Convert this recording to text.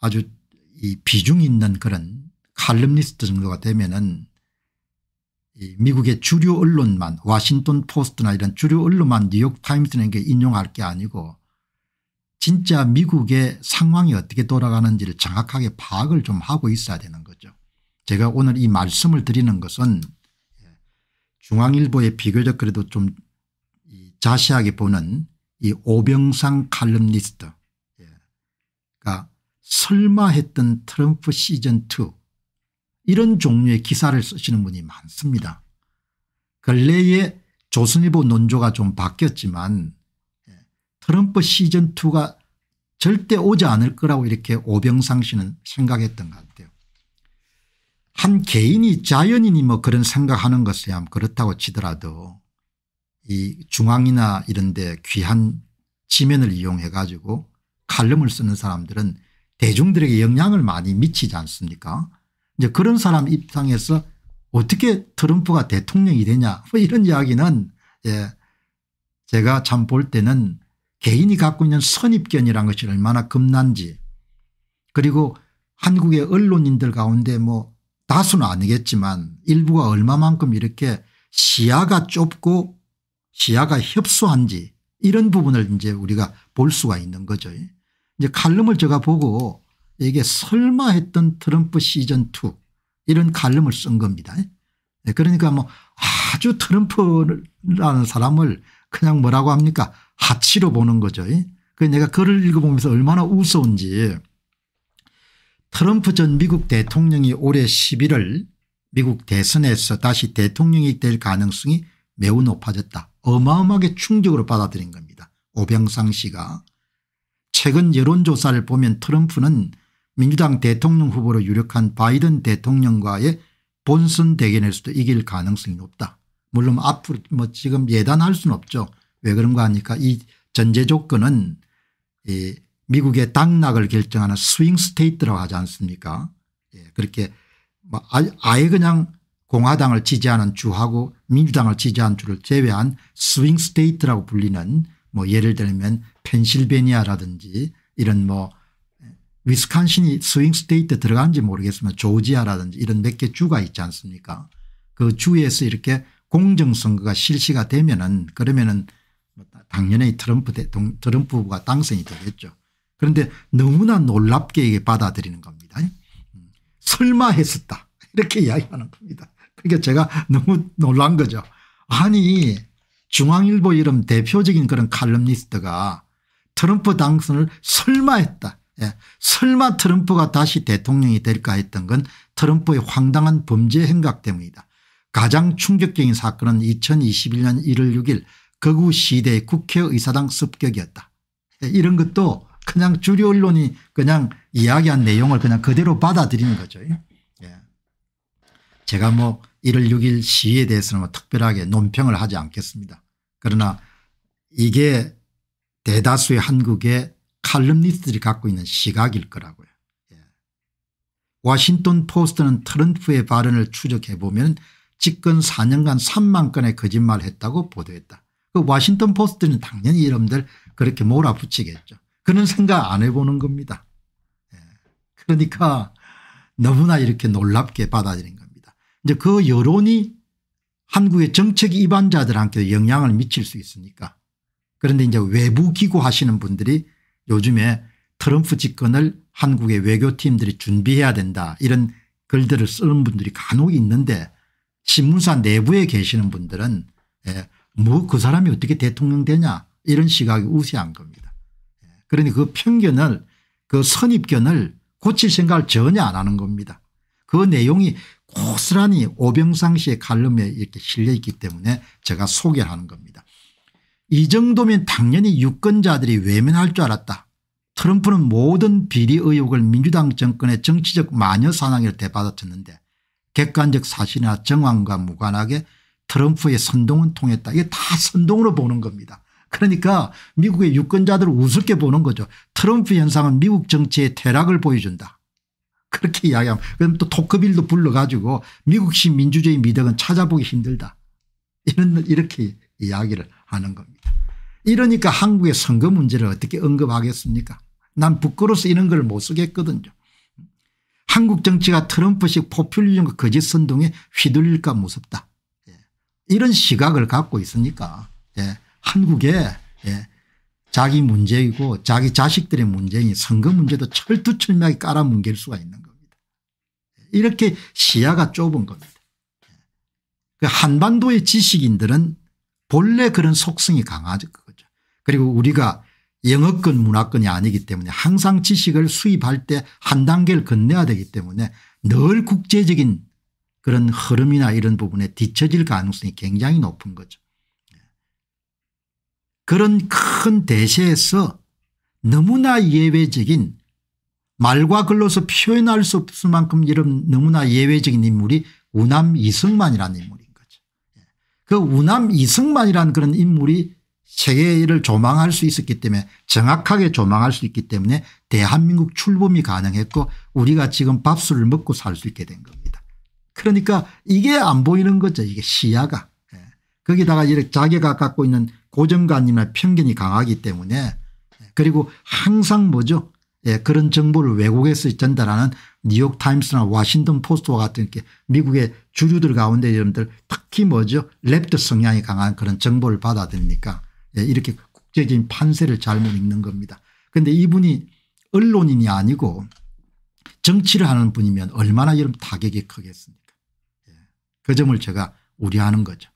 아주 이 비중 있는 그런 칼럼니스트 정도가 되면은 미국의 주류 언론만 워싱턴 포스트나 이런 주류 언론만 뉴욕타임스는 게 인용할 게 아니고 진짜 미국의 상황이 어떻게 돌아가는지를 정확하게 파악을 좀 하고 있어야 되는 거죠. 제가 오늘 이 말씀을 드리는 것은 중앙일보에 비교적 그래도 좀 자세하게 보는 이 오병상 칼럼니스트 설마 했던 트럼프 시즌2 이런 종류의 기사를 쓰시는 분이 많습니다. 근래에 조선일보 논조가 좀 바뀌었지만 예, 트럼프 시즌2가 절대 오지 않을 거라고 이렇게 오병상 씨는 생각했던 것 같아요. 한 개인이 자연인이 뭐 그런 생각하는 것이야 그렇다고 치더라도 이 중앙이나 이런 데 귀한 지면을 이용해 가지고 칼럼을 쓰는 사람들은 대중들에게 영향을 많이 미치지 않습니까 이제 그런 사람 입장에서 어떻게 트럼프가 대통령이 되냐 뭐 이런 이야기는 예 제가 참 볼 때는 개인이 갖고 있는 선입견이란 것이 얼마나 겁난지 그리고 한국의 언론인들 가운데 뭐 다수는 아니겠지만 일부가 얼마만큼 이렇게 시야가 좁고 시야가 협소한지 이런 부분을 이제 우리가 볼 수가 있는 거죠. 이제 칼럼을 제가 보고 이게 설마 했던 트럼프 시즌2 이런 칼럼을 쓴 겁니다. 예, 그러니까 뭐 아주 트럼프라는 사람을 그냥 뭐라고 합니까 하치로 보는 거죠. 그 내가 글을 읽어보면서 얼마나 우스운지 트럼프 전 미국 대통령이 올해 11월 미국 대선에서 다시 대통령이 될 가능성이 매우 높아졌다. 어마어마하게 충격으로 받아들인 겁니다. 오병상 씨가 최근 여론조사를 보면 트럼프는 민주당 대통령 후보로 유력한 바이든 대통령과의 본선 대결일수도 이길 가능성이 높다. 물론 앞으로 뭐 지금 예단할 수는 없죠. 왜 그런가 하니까 이 전제 조건은 이 미국의 당락을 결정하는 스윙 스테이트라고 하지 않습니까 예, 그렇게 뭐 아예 그냥 공화당을 지지하는 주하고 민주당을 지지하는 주를 제외한 스윙 스테이트라고 불리는 뭐 예를 들면 펜실베니아라든지 이런 뭐 위스콘신이 스윙 스테이트 들어간지 모르겠으면 조지아라든지 이런 몇 개 주가 있지 않습니까 그 주에서 이렇게 공정선거가 실시가 되면은 그러면은 뭐 당연히 트럼프 대통 트럼프가 당선이 되겠죠. 그런데 너무나 놀랍게 이게 받아들이는 겁니다. 음. 설마 했었다 이렇게 이야기하는 겁니다. 그러니까 제가 너무 놀란 거죠. 아니 중앙일보 이름 대표적인 그런 칼럼니스트가 트럼프 당선을 설마 했다. 예. 설마 트럼프가 다시 대통령이 될까 했던 건 트럼프의 황당한 범죄 행각 때문이다. 가장 충격적인 사건은 2021년 1월 6일 거구 시대 국회의사당 습격이었다. 예. 이런 것도 그냥 주류 언론이 그냥 이야기한 내용을 그냥 그대로 받아들이는 거죠. 예. 제가 뭐 1월 6일 시에 대해서는 뭐 특별하게 논평을 하지 않겠습니다. 그러나 이게 대다수의 한국의 칼럼니스트들이 갖고 있는 시각일 거라고요. 예. 워싱턴 포스트는 트럼프의 발언을 추적해 보면 집권 4년간 3만 건의 거짓말 했다고 보도했다. 그 워싱턴 포스트는 당연히 이름들 그렇게 몰아붙이겠죠. 그런 생각 안 해보는 겁니다. 예. 그러니까 너무나 이렇게 놀랍게 받아들인 겁니다. 이제 그 여론이 한국의 정책 입안자들한테 영향을 미칠 수있습니까 그런데 이제 외부기구 하시는 분들이 요즘에 트럼프 집권을 한국의 외교팀들이 준비해야 된다 이런 글들을 쓰는 분들이 간혹 있는데 신문사 내부에 계시는 분들은 예, 뭐그 사람이 어떻게 대통령 되냐 이런 시각이 우세한 겁니다. 예, 그러니 그 편견을 그 선입견을 고칠 생각을 전혀 안 하는 겁니다. 그 내용이 고스란히 오병상 씨의 갈름에 이렇게 실려 있기 때문에 제가 소개를 하는 겁니다. 이 정도면 당연히 유권자들이 외면할 줄 알았다. 트럼프는 모든 비리 의혹을 민주당 정권의 정치적 마녀 사냥이 대받아쳤는데 객관적 사실이나 정황과 무관하게 트럼프의 선동은 통했다. 이게 다 선동으로 보는 겁니다. 그러니까 미국의 유권자들을 우습게 보는 거죠. 트럼프 현상은 미국 정치의 퇴락을 보여준다. 그렇게 이야기하면 그럼 또 토크빌도 불러가지고 미국식 민주주의 미덕은 찾아보기 힘들다. 이런 이렇게 이야기를 하는 겁니다. 이러니까 한국의 선거 문제를 어떻게 언급하겠습니까 난 부끄러워서 이런 걸 못 쓰겠거든요. 한국 정치가 트럼프식 포퓰리즘과 거짓 선동에 휘둘릴까 무섭다. 예. 이런 시각을 갖고 있으니까 예. 한국에 예. 자기 문제이고 자기 자식들의 문제인 선거 문제도 철두철미하게 깔아뭉갤 수가 있는 겁니다. 이렇게 시야가 좁은 겁니다. 그 한반도의 지식인들은 본래 그런 속성이 강하죠. 그리고 우리가 영어권 문화권이 아니기 때문에 항상 지식을 수입할 때 한 단계를 건너야 되기 때문에 늘 국제적인 그런 흐름이나 이런 부분에 뒤처질 가능성이 굉장히 높은 거죠. 그런 큰 대세에서 너무나 예외적인 말과 글로서 표현할 수 없을 만큼 이런 너무나 예외적인 인물이 우남 이승만이라는 인물인 거죠. 예. 그 우남 이승만이라는 그런 인물이 세계를 조망할 수 있었기 때문에 정확하게 조망할 수 있기 때문에 대한민국 출범이 가능했고 우리가 지금 밥술을 먹고 살 수 있게 된 겁니다. 그러니까 이게 안 보이는 거죠. 이게 시야가. 예. 거기다가 이렇게 자기가 갖고 있는 고정관념나 편견이 강하기 때문에 예, 그리고 항상 뭐죠 예, 그런 정보를 외국에서 전달하는 뉴욕타임스나 워싱턴 포스트와 같은 이렇게 미국의 주류들 가운데 여러분들 특히 뭐죠 랩트 성향이 강한 그런 정보를 받아들이니까 예, 이렇게 국제적인 판세를 잘못 읽는 겁니다. 그런데 이분이 언론인이 아니고 정치를 하는 분이면 얼마나 여러분 타격이 크겠습니까 예. 그 점을 제가 우려하는 거죠.